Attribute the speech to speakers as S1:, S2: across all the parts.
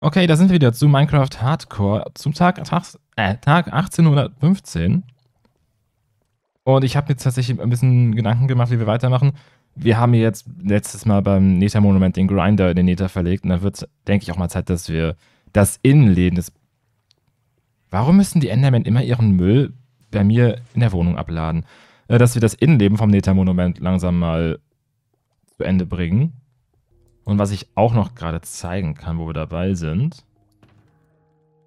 S1: Okay, da sind wir wieder zu Minecraft Hardcore zum Tag, Tag, äh, Tag 1815. Und ich habe mir tatsächlich ein bisschen Gedanken gemacht, wie wir weitermachen. Wir haben jetzt letztes Mal beim Neta-Monument den Grinder in den Neta verlegt. Und da wird, denke ich, auch mal Zeit, dass wir das Innenleben des. Warum müssen die Endermen immer ihren Müll bei mir in der Wohnung abladen? Äh, dass wir das Innenleben vom Neta-Monument langsam mal zu Ende bringen. Und was ich auch noch gerade zeigen kann, wo wir dabei sind.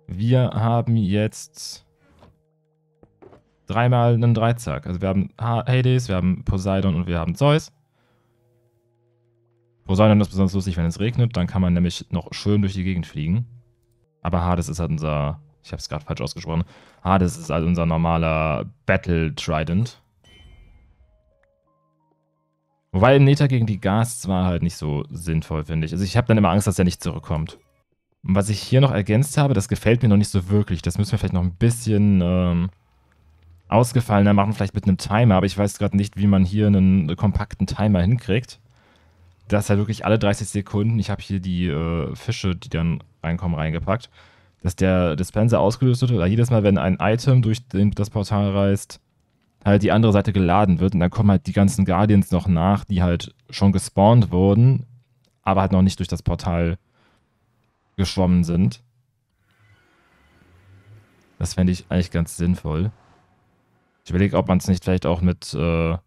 S1: Wir haben jetzt dreimal einen Dreizack. Also wir haben Hades, wir haben Poseidon und wir haben Zeus. Poseidon ist besonders lustig, wenn es regnet. Dann kann man nämlich noch schön durch die Gegend fliegen. Aber Hades ist halt unser... Ich habe es gerade falsch ausgesprochen. Hades ist halt unser normaler Battle Trident. Wobei Neta gegen die Gas zwar halt nicht so sinnvoll, finde ich. Also ich habe dann immer Angst, dass er nicht zurückkommt. Und was ich hier noch ergänzt habe, das gefällt mir noch nicht so wirklich. Das müssen wir vielleicht noch ein bisschen ähm, ausgefallener machen, vielleicht mit einem Timer. Aber ich weiß gerade nicht, wie man hier einen kompakten Timer hinkriegt. Das ist halt wirklich alle 30 Sekunden. Ich habe hier die äh, Fische, die dann reinkommen, reingepackt. Dass der Dispenser ausgelöst wird. Oder jedes Mal, wenn ein Item durch den, das Portal reißt, halt die andere Seite geladen wird. Und dann kommen halt die ganzen Guardians noch nach, die halt schon gespawnt wurden, aber halt noch nicht durch das Portal geschwommen sind. Das fände ich eigentlich ganz sinnvoll. Ich überlege, ob man es nicht vielleicht auch mit äh,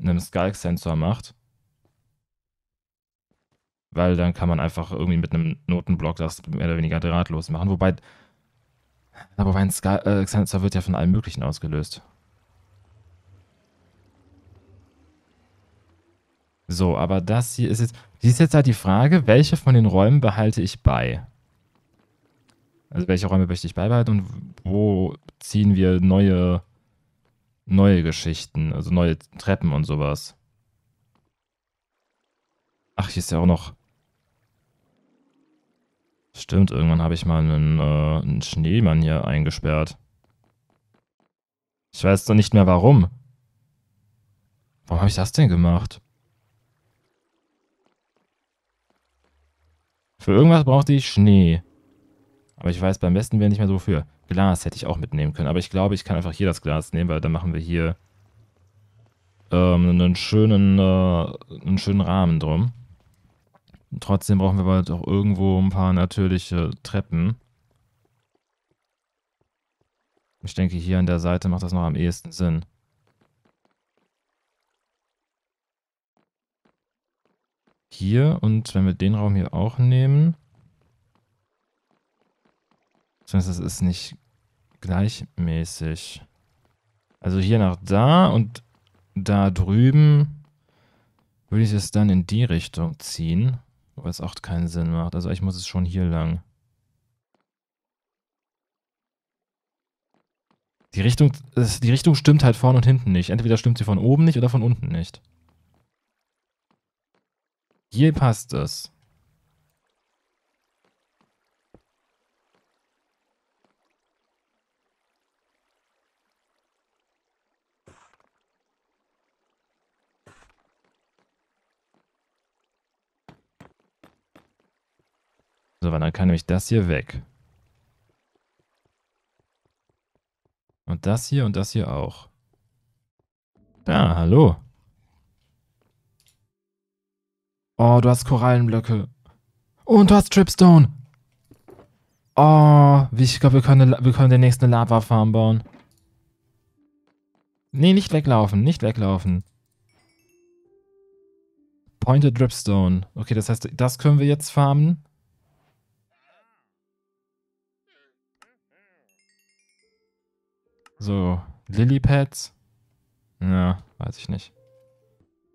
S1: einem Skulk-Sensor macht. Weil dann kann man einfach irgendwie mit einem Notenblock das mehr oder weniger drahtlos machen. Wobei, wobei ein Skulk-Sensor wird ja von allem Möglichen ausgelöst. So, aber das hier ist jetzt. Hier ist jetzt halt die Frage, welche von den Räumen behalte ich bei? Also welche Räume möchte ich beibehalten und wo ziehen wir neue, neue Geschichten, also neue Treppen und sowas. Ach, hier ist ja auch noch. Stimmt, irgendwann habe ich mal einen, äh, einen Schneemann hier eingesperrt. Ich weiß doch nicht mehr warum. Warum habe ich das denn gemacht? Für irgendwas brauchte ich Schnee. Aber ich weiß beim besten wäre nicht mehr so wofür. Glas hätte ich auch mitnehmen können. Aber ich glaube, ich kann einfach hier das Glas nehmen, weil dann machen wir hier ähm, einen, schönen, äh, einen schönen Rahmen drum. trotzdem brauchen wir bald auch irgendwo ein paar natürliche Treppen. Ich denke, hier an der Seite macht das noch am ehesten Sinn. hier und wenn wir den Raum hier auch nehmen. Zumindest das ist nicht gleichmäßig. Also hier nach da und da drüben würde ich es dann in die Richtung ziehen, weil es auch keinen Sinn macht. Also ich muss es schon hier lang. Die Richtung, die Richtung stimmt halt vorne und hinten nicht. Entweder stimmt sie von oben nicht oder von unten nicht. Hier passt es. So, dann kann ich das hier weg. Und das hier und das hier auch. Da, ah, hallo. Oh, du hast Korallenblöcke. Und du hast Tripstone. Oh, ich glaube, wir können, wir können demnächst eine Lava-Farm bauen. Nee, nicht weglaufen, nicht weglaufen. Pointed Dripstone. Okay, das heißt, das können wir jetzt farmen. So, Lilypads. Ja, weiß ich nicht.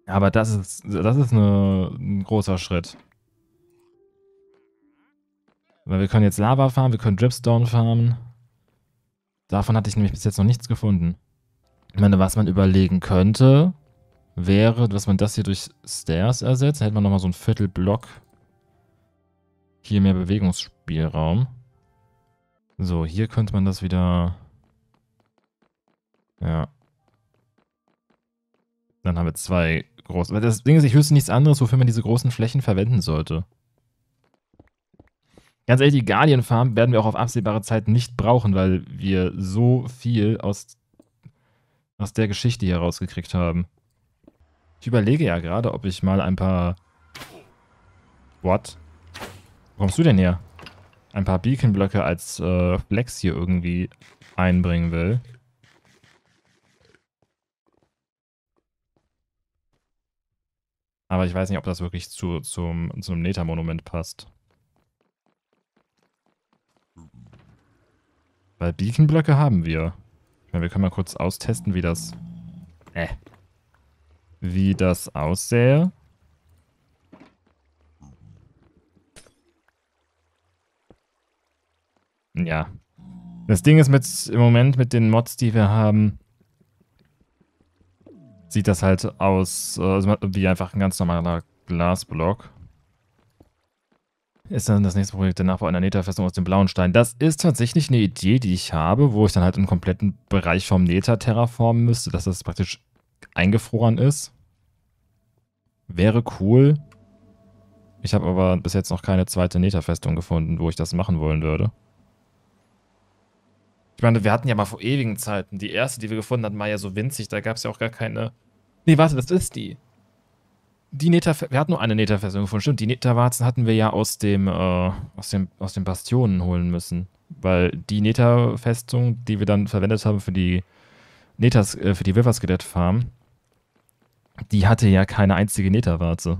S1: Aber das ist, das ist eine, ein großer Schritt. Weil wir können jetzt Lava farmen, wir können Dripstone farmen. Davon hatte ich nämlich bis jetzt noch nichts gefunden. Ich meine, was man überlegen könnte, wäre, dass man das hier durch Stairs ersetzt. Dann hätte man nochmal so ein Viertelblock. Hier mehr Bewegungsspielraum. So, hier könnte man das wieder... Ja. Dann haben wir zwei groß. Aber das Ding ist, ich wüsste nichts anderes, wofür man diese großen Flächen verwenden sollte. Ganz ehrlich, die Guardian Farm werden wir auch auf absehbare Zeit nicht brauchen, weil wir so viel aus, aus der Geschichte hier rausgekriegt haben. Ich überlege ja gerade, ob ich mal ein paar... What? Wo kommst du denn her? Ein paar Beacon-Blöcke als äh, Flex hier irgendwie einbringen will. Aber ich weiß nicht, ob das wirklich zu, zum, zum Neta-Monument passt. Weil Beacon-Blöcke haben wir. Ich meine, wir können mal kurz austesten, wie das... Äh. Wie das aussähe. Ja. Das Ding ist mit, im Moment mit den Mods, die wir haben, sieht das halt aus äh, also wie einfach ein ganz normaler Glasblock. Ist dann das nächste Projekt der Nachbau einer Neta-Festung aus dem blauen Stein. Das ist tatsächlich eine Idee, die ich habe, wo ich dann halt einen kompletten Bereich vom Neta terraformen müsste, dass das praktisch eingefroren ist. Wäre cool. Ich habe aber bis jetzt noch keine zweite Neta-Festung gefunden, wo ich das machen wollen würde. Ich meine, wir hatten ja mal vor ewigen Zeiten, die erste, die wir gefunden hatten, war ja so winzig, da gab es ja auch gar keine. Nee, warte, das ist die. Die Neta, wir hatten nur eine Neta-Version gefunden, stimmt. Die Neta-Warzen hatten wir ja aus dem, äh, aus dem, aus den Bastionen holen müssen. Weil die Neta-Festung, die wir dann verwendet haben für die Netas, äh, für die River Skelett Farm, die hatte ja keine einzige Neta-Warze.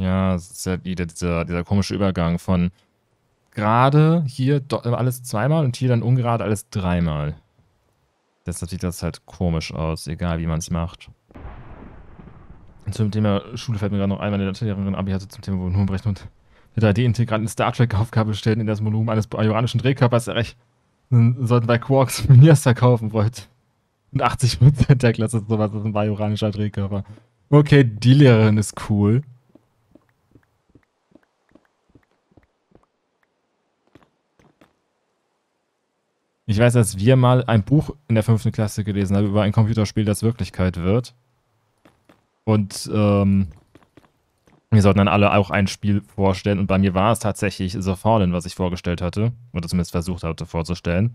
S1: Ja, es ist ja dieser, dieser komische Übergang von gerade hier alles zweimal und hier dann ungerade alles dreimal. Deshalb sieht das halt komisch aus, egal wie man es macht. Und zum Thema Schule fällt mir gerade noch ein, meine Lehrerin Abi hatte zum Thema Volumenberechnung mit 3D-Integranten Star Trek-Aufgabe stellen in das Volumen eines ioranischen Drehkörpers erreicht. Sollten bei Quarks Minias verkaufen wollt. Und 80% der Klasse ist sowas, das ist ein bajoranischer Drehkörper. Okay, die Lehrerin ist cool. Ich weiß, dass wir mal ein Buch in der fünften Klasse gelesen haben über ein Computerspiel, das Wirklichkeit wird. Und ähm, wir sollten dann alle auch ein Spiel vorstellen. Und bei mir war es tatsächlich The Fallen, was ich vorgestellt hatte. Oder zumindest versucht hatte vorzustellen.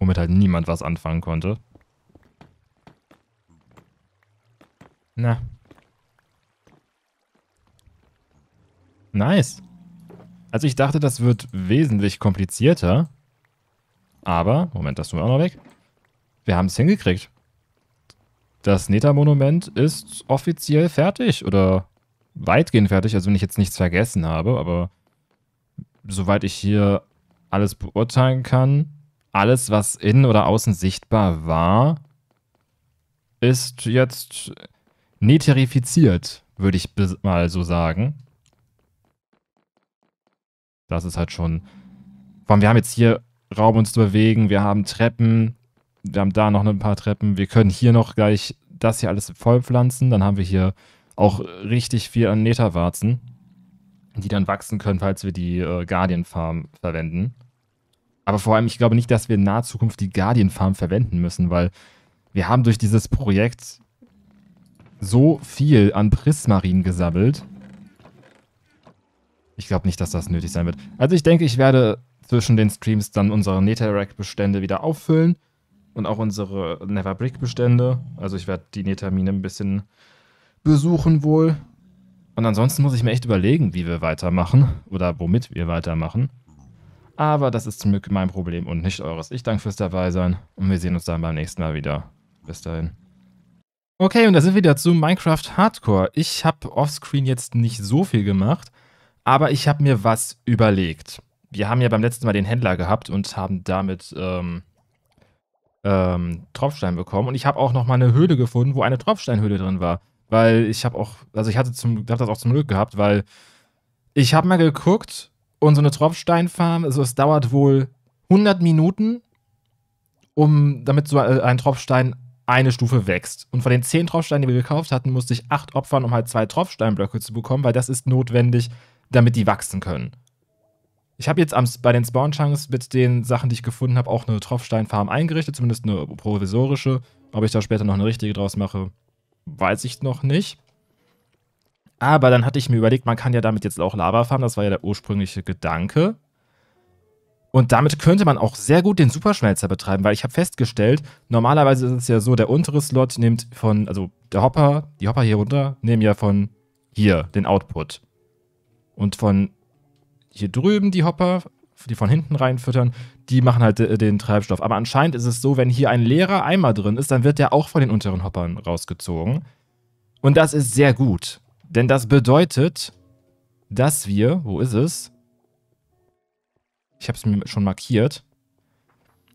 S1: Womit halt niemand was anfangen konnte. Na. Nice. Also ich dachte, das wird wesentlich komplizierter. Aber, Moment, das tun wir auch noch weg. Wir haben es hingekriegt. Das Neta-Monument ist offiziell fertig oder weitgehend fertig, also wenn ich jetzt nichts vergessen habe, aber soweit ich hier alles beurteilen kann, alles, was innen oder außen sichtbar war, ist jetzt neterifiziert, würde ich mal so sagen. Das ist halt schon. Vor allem, wir haben jetzt hier Raum uns zu bewegen. Wir haben Treppen. Wir haben da noch ein paar Treppen. Wir können hier noch gleich das hier alles vollpflanzen. Dann haben wir hier auch richtig viel an Netherwarzen, die dann wachsen können, falls wir die äh, Guardian Farm verwenden. Aber vor allem, ich glaube nicht, dass wir in naher Zukunft die Guardian Farm verwenden müssen, weil wir haben durch dieses Projekt so viel an Prismarin gesammelt. Ich glaube nicht, dass das nötig sein wird. Also ich denke, ich werde zwischen den Streams dann unsere Netherrack-Bestände wieder auffüllen und auch unsere Neverbrick-Bestände. Also ich werde die Netermine ein bisschen besuchen wohl. Und ansonsten muss ich mir echt überlegen, wie wir weitermachen oder womit wir weitermachen. Aber das ist zum Glück mein Problem und nicht eures. Ich danke fürs dabei sein und wir sehen uns dann beim nächsten Mal wieder. Bis dahin. Okay, und da sind wir wieder zu Minecraft Hardcore. Ich habe offscreen jetzt nicht so viel gemacht, aber ich habe mir was überlegt wir haben ja beim letzten Mal den Händler gehabt und haben damit ähm, ähm, Tropfstein bekommen. Und ich habe auch noch mal eine Höhle gefunden, wo eine Tropfsteinhöhle drin war. Weil ich habe auch, also ich hatte zum, hab das auch zum Glück gehabt, weil ich habe mal geguckt und so eine Tropfsteinfarm, also es dauert wohl 100 Minuten, um damit so äh, ein Tropfstein eine Stufe wächst. Und von den 10 Tropfsteinen, die wir gekauft hatten, musste ich 8 opfern, um halt zwei Tropfsteinblöcke zu bekommen, weil das ist notwendig, damit die wachsen können. Ich habe jetzt am, bei den Spawn-Chunks mit den Sachen, die ich gefunden habe, auch eine Tropfsteinfarm eingerichtet, zumindest eine provisorische. Ob ich da später noch eine richtige draus mache, weiß ich noch nicht. Aber dann hatte ich mir überlegt, man kann ja damit jetzt auch Lava farmen, das war ja der ursprüngliche Gedanke. Und damit könnte man auch sehr gut den Superschmelzer betreiben, weil ich habe festgestellt, normalerweise ist es ja so, der untere Slot nimmt von, also der Hopper, die Hopper hier runter, nehmen ja von hier den Output. Und von hier drüben die Hopper, die von hinten reinfüttern, die machen halt äh, den Treibstoff. Aber anscheinend ist es so, wenn hier ein leerer Eimer drin ist, dann wird der auch von den unteren Hoppern rausgezogen. Und das ist sehr gut. Denn das bedeutet, dass wir, wo ist es? Ich habe es mir schon markiert.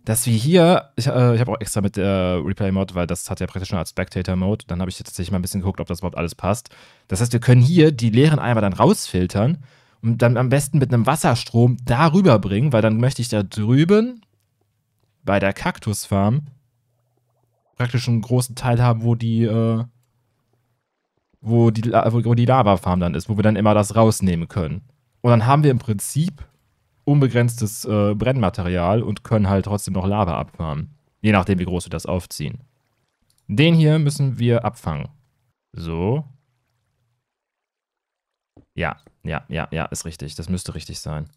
S1: Dass wir hier, ich, äh, ich habe auch extra mit der Replay-Mod, weil das hat ja praktisch schon als Spectator-Mode. Dann habe ich jetzt tatsächlich mal ein bisschen geguckt, ob das überhaupt alles passt. Das heißt, wir können hier die leeren Eimer dann rausfiltern und dann am besten mit einem Wasserstrom darüber bringen, weil dann möchte ich da drüben bei der Kaktusfarm praktisch einen großen Teil haben, wo die, äh, wo die, wo die Lavafarm dann ist, wo wir dann immer das rausnehmen können. Und dann haben wir im Prinzip unbegrenztes äh, Brennmaterial und können halt trotzdem noch Lava abfarmen. Je nachdem, wie groß wir das aufziehen. Den hier müssen wir abfangen. So, ja, ja, ja, ja, ist richtig. Das müsste richtig sein.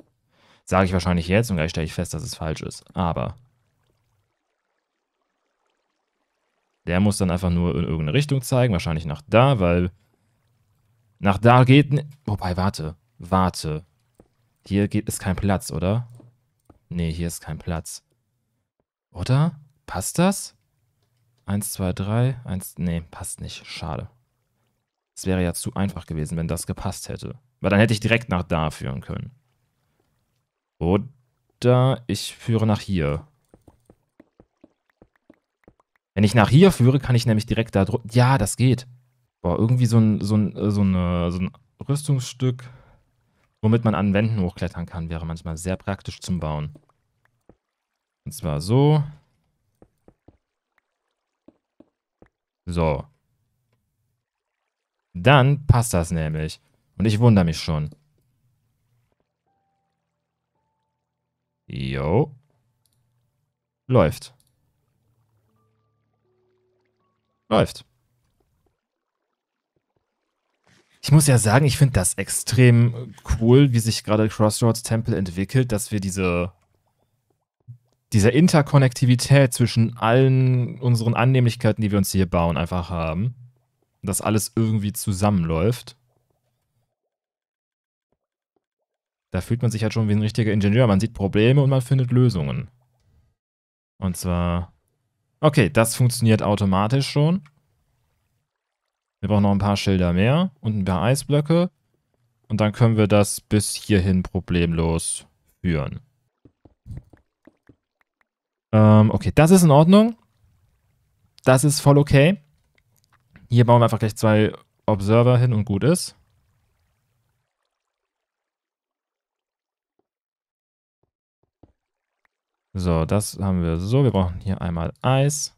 S1: Sage ich wahrscheinlich jetzt und gleich stelle ich fest, dass es falsch ist. Aber der muss dann einfach nur in irgendeine Richtung zeigen. Wahrscheinlich nach da, weil nach da geht... Wobei, warte. Warte. Hier geht, ist kein Platz, oder? Nee, hier ist kein Platz. Oder? Passt das? Eins, zwei, drei. Eins, nee, passt nicht. Schade. Es wäre ja zu einfach gewesen, wenn das gepasst hätte. Weil dann hätte ich direkt nach da führen können. Oder ich führe nach hier. Wenn ich nach hier führe, kann ich nämlich direkt da drüber... Ja, das geht. Boah, irgendwie so ein, so ein, äh, so eine, so ein Rüstungsstück, womit man an Wänden hochklettern kann, wäre manchmal sehr praktisch zum Bauen. Und zwar so. So. Dann passt das nämlich. Und ich wundere mich schon. Jo. Läuft. Läuft. Ich muss ja sagen, ich finde das extrem cool, wie sich gerade Crossroads Temple entwickelt, dass wir diese, diese Interkonnektivität zwischen allen unseren Annehmlichkeiten, die wir uns hier bauen, einfach haben dass alles irgendwie zusammenläuft. Da fühlt man sich halt schon wie ein richtiger Ingenieur. Man sieht Probleme und man findet Lösungen. Und zwar... Okay, das funktioniert automatisch schon. Wir brauchen noch ein paar Schilder mehr und ein paar Eisblöcke. Und dann können wir das bis hierhin problemlos führen. Ähm, okay, das ist in Ordnung. Das ist voll okay. Hier bauen wir einfach gleich zwei Observer hin und gut ist. So, das haben wir so. Wir brauchen hier einmal Eis.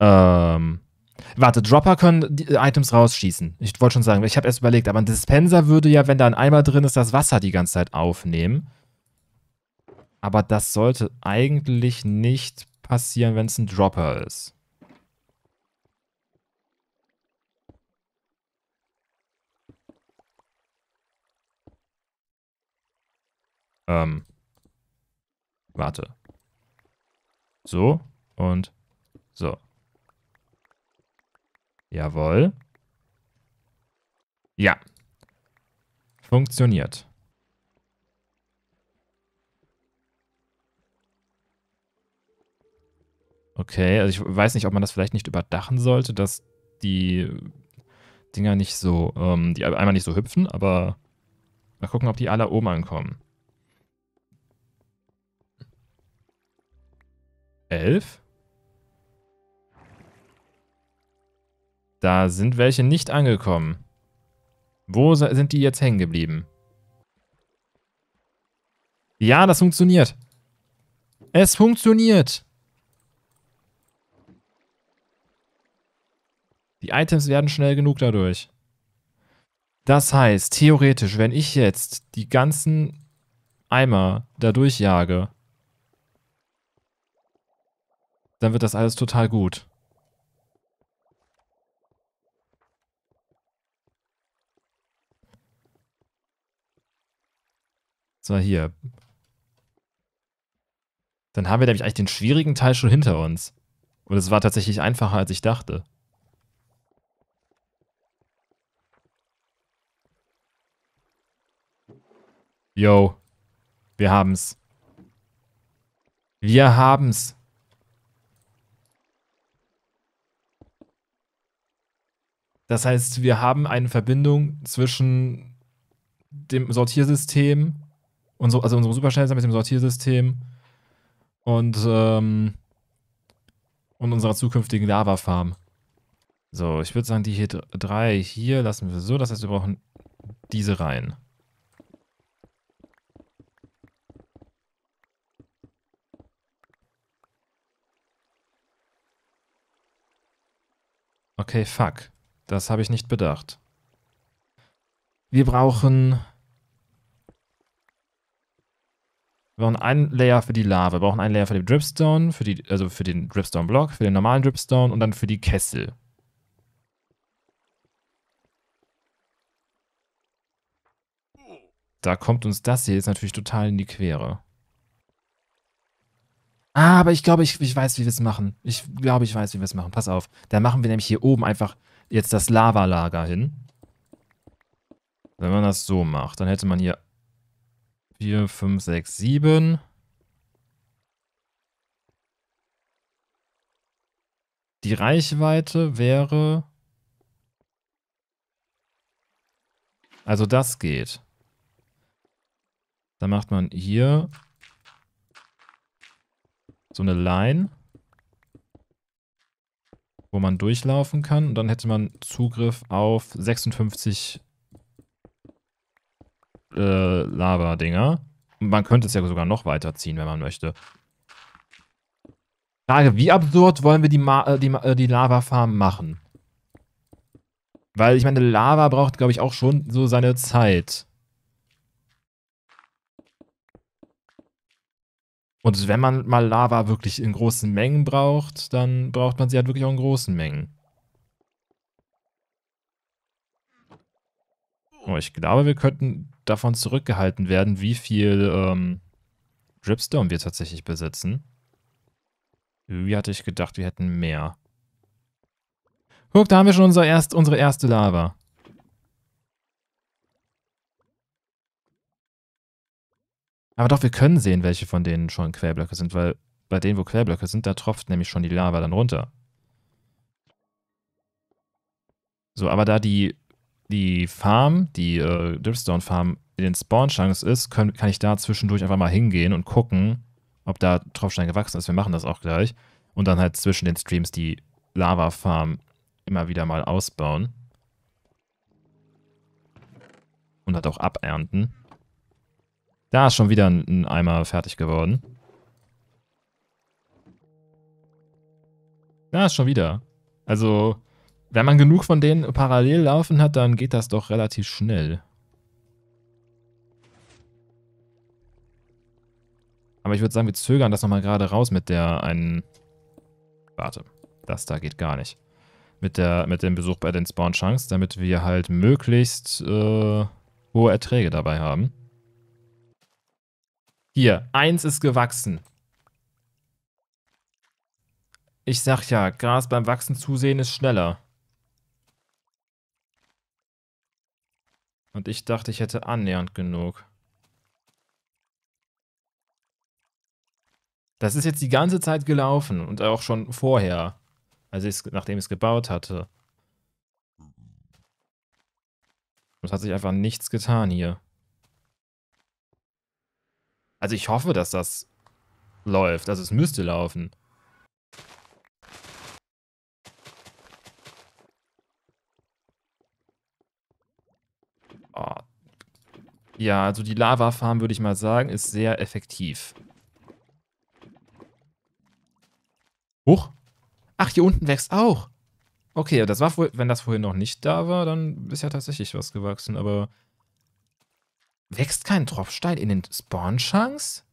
S1: Ähm, warte, Dropper können äh, Items rausschießen. Ich wollte schon sagen, ich habe erst überlegt, aber ein Dispenser würde ja, wenn da ein Eimer drin ist, das Wasser die ganze Zeit aufnehmen. Aber das sollte eigentlich nicht passieren, wenn es ein Dropper ist. Ähm. Warte. So und so. Jawohl. Ja. Funktioniert. Okay, also ich weiß nicht, ob man das vielleicht nicht überdachen sollte, dass die Dinger nicht so, ähm, die einmal nicht so hüpfen, aber mal gucken, ob die alle oben ankommen. Elf? Da sind welche nicht angekommen. Wo sind die jetzt hängen geblieben? Ja, das funktioniert. Es funktioniert. Die Items werden schnell genug dadurch. Das heißt, theoretisch, wenn ich jetzt die ganzen Eimer dadurch jage, dann wird das alles total gut. So, hier. Dann haben wir nämlich eigentlich den schwierigen Teil schon hinter uns. Und es war tatsächlich einfacher, als ich dachte. Yo. Wir haben's. Wir haben's. Das heißt, wir haben eine Verbindung zwischen dem Sortiersystem, also unserem Superschnellster mit dem Sortiersystem und, ähm, und unserer zukünftigen Lava-Farm. So, ich würde sagen, die hier drei hier lassen wir so. Das heißt, wir brauchen diese rein. Okay, fuck. Das habe ich nicht bedacht. Wir brauchen... Wir brauchen einen Layer für die Lava, wir brauchen einen Layer für den Dripstone, für die, also für den Dripstone-Block, für den normalen Dripstone und dann für die Kessel. Da kommt uns das hier jetzt natürlich total in die Quere. Ah, aber ich glaube, ich, ich weiß, wie wir es machen. Ich glaube, ich weiß, wie wir es machen. Pass auf. Da machen wir nämlich hier oben einfach jetzt das Lavalager hin. Wenn man das so macht, dann hätte man hier 4, 5, 6, 7. Die Reichweite wäre... Also das geht. Dann macht man hier so eine Line, wo man durchlaufen kann. Und dann hätte man Zugriff auf 56 äh, Lava-Dinger. Man könnte es ja sogar noch weiterziehen, wenn man möchte. Frage, wie absurd wollen wir die, äh, die, äh, die Lava-Farm machen? Weil ich meine, Lava braucht, glaube ich, auch schon so seine Zeit. Und wenn man mal Lava wirklich in großen Mengen braucht, dann braucht man sie halt wirklich auch in großen Mengen. Oh, ich glaube, wir könnten davon zurückgehalten werden, wie viel ähm, Dripstone wir tatsächlich besitzen. Wie hatte ich gedacht, wir hätten mehr. Guck, da haben wir schon unser erst, unsere erste Lava. Aber doch, wir können sehen, welche von denen schon Querblöcke sind, weil bei denen, wo Querblöcke sind, da tropft nämlich schon die Lava dann runter. So, aber da die, die Farm, die äh, Dripstone Farm in den Spawn-Chunks ist, können, kann ich da zwischendurch einfach mal hingehen und gucken, ob da Tropfstein gewachsen ist. Wir machen das auch gleich. Und dann halt zwischen den Streams die Lava-Farm immer wieder mal ausbauen. Und halt auch abernten. Da ist schon wieder ein Eimer fertig geworden. Da ist schon wieder. Also, wenn man genug von denen parallel laufen hat, dann geht das doch relativ schnell. Aber ich würde sagen, wir zögern das nochmal gerade raus mit der einen... Warte, das da geht gar nicht. Mit, der, mit dem Besuch bei den Spawn Chunks, damit wir halt möglichst äh, hohe Erträge dabei haben. Hier, eins ist gewachsen. Ich sag ja, Gras beim Wachsen zusehen ist schneller. Und ich dachte, ich hätte annähernd genug. Das ist jetzt die ganze Zeit gelaufen und auch schon vorher, also ich's, nachdem ich es gebaut hatte. Es hat sich einfach nichts getan hier. Also ich hoffe, dass das läuft. Also es müsste laufen. Oh. Ja, also die Lava-Farm, würde ich mal sagen, ist sehr effektiv. Huch. Ach, hier unten wächst auch. Okay, das war, wenn das vorhin noch nicht da war, dann ist ja tatsächlich was gewachsen, aber Wächst kein Tropfstein in den Spawn-Chunks?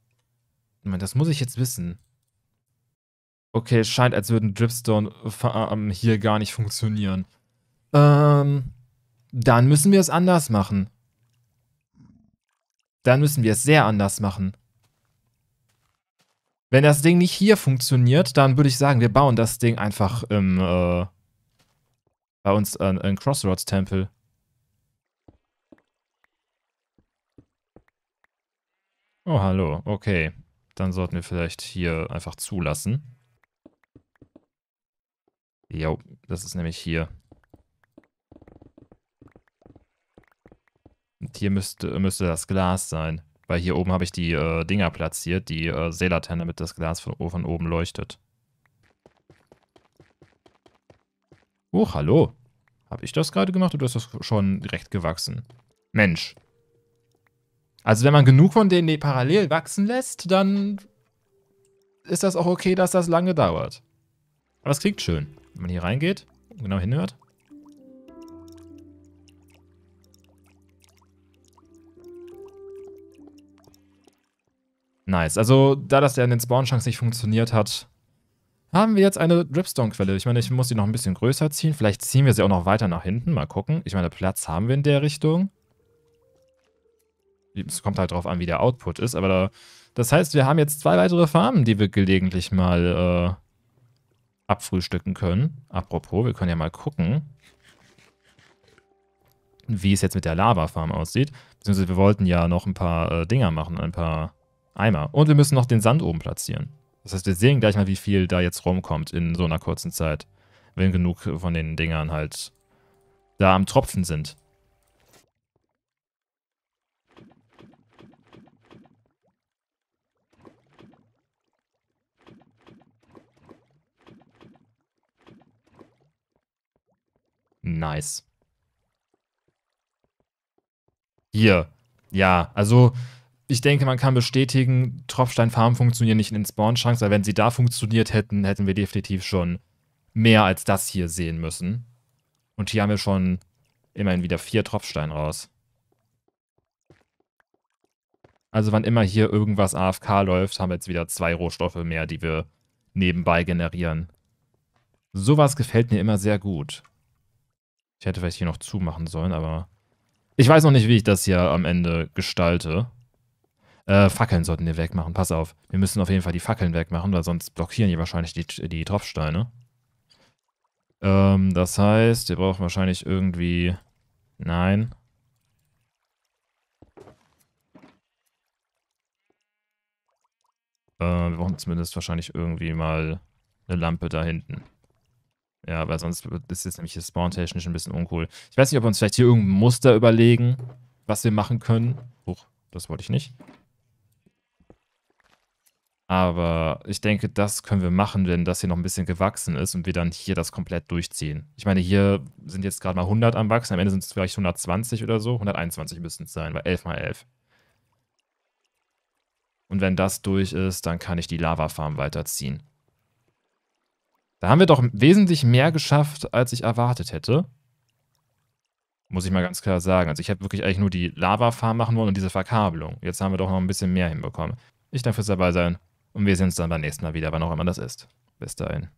S1: Das muss ich jetzt wissen. Okay, es scheint, als würden Dripstone ähm, hier gar nicht funktionieren. Ähm, dann müssen wir es anders machen. Dann müssen wir es sehr anders machen. Wenn das Ding nicht hier funktioniert, dann würde ich sagen, wir bauen das Ding einfach im, äh, bei uns äh, in Crossroads-Tempel. Oh, hallo. Okay. Dann sollten wir vielleicht hier einfach zulassen. Jo, das ist nämlich hier. Und hier müsste, müsste das Glas sein. Weil hier oben habe ich die äh, Dinger platziert, die äh, Seelaterne, damit das Glas von, von oben leuchtet. Oh, hallo. Habe ich das gerade gemacht oder ist das schon direkt gewachsen? Mensch, also wenn man genug von denen e parallel wachsen lässt, dann ist das auch okay, dass das lange dauert. Aber es klingt schön, wenn man hier reingeht und genau hinhört. Nice. Also, da das ja in den Spawn-Chunks nicht funktioniert hat, haben wir jetzt eine Dripstone-Quelle. Ich meine, ich muss die noch ein bisschen größer ziehen. Vielleicht ziehen wir sie auch noch weiter nach hinten. Mal gucken. Ich meine, Platz haben wir in der Richtung. Es kommt halt drauf an, wie der Output ist, aber da, das heißt, wir haben jetzt zwei weitere Farmen, die wir gelegentlich mal äh, abfrühstücken können. Apropos, wir können ja mal gucken, wie es jetzt mit der Lava-Farm aussieht. Beziehungsweise wir wollten ja noch ein paar äh, Dinger machen, ein paar Eimer. Und wir müssen noch den Sand oben platzieren. Das heißt, wir sehen gleich mal, wie viel da jetzt rumkommt in so einer kurzen Zeit. Wenn genug von den Dingern halt da am Tropfen sind. Nice. Hier. Ja, also ich denke, man kann bestätigen, Tropfsteinfarmen funktionieren nicht in den Spawn-Chunks, weil wenn sie da funktioniert hätten, hätten wir definitiv schon mehr als das hier sehen müssen. Und hier haben wir schon immerhin wieder vier Tropfsteine raus. Also wann immer hier irgendwas AFK läuft, haben wir jetzt wieder zwei Rohstoffe mehr, die wir nebenbei generieren. Sowas gefällt mir immer sehr gut. Ich hätte vielleicht hier noch zumachen sollen, aber ich weiß noch nicht, wie ich das hier am Ende gestalte. Äh, Fackeln sollten wir wegmachen. Pass auf. Wir müssen auf jeden Fall die Fackeln wegmachen, weil sonst blockieren die wahrscheinlich die, die Tropfsteine. Ähm, das heißt, wir brauchen wahrscheinlich irgendwie... Nein. Äh, wir brauchen zumindest wahrscheinlich irgendwie mal eine Lampe da hinten. Ja, weil sonst ist jetzt nämlich spawn-technisch ein bisschen uncool. Ich weiß nicht, ob wir uns vielleicht hier irgendein Muster überlegen, was wir machen können. Huch, das wollte ich nicht. Aber ich denke, das können wir machen, wenn das hier noch ein bisschen gewachsen ist und wir dann hier das komplett durchziehen. Ich meine, hier sind jetzt gerade mal 100 am Wachsen. Am Ende sind es vielleicht 120 oder so. 121 müssten es sein, weil 11 mal 11. Und wenn das durch ist, dann kann ich die Lava-Farm weiterziehen. Da haben wir doch wesentlich mehr geschafft, als ich erwartet hätte. Muss ich mal ganz klar sagen. Also ich habe wirklich eigentlich nur die Lava-Farm machen wollen und diese Verkabelung. Jetzt haben wir doch noch ein bisschen mehr hinbekommen. Ich danke fürs dabei sein und wir sehen uns dann beim nächsten Mal wieder, wann auch immer das ist. Bis dahin.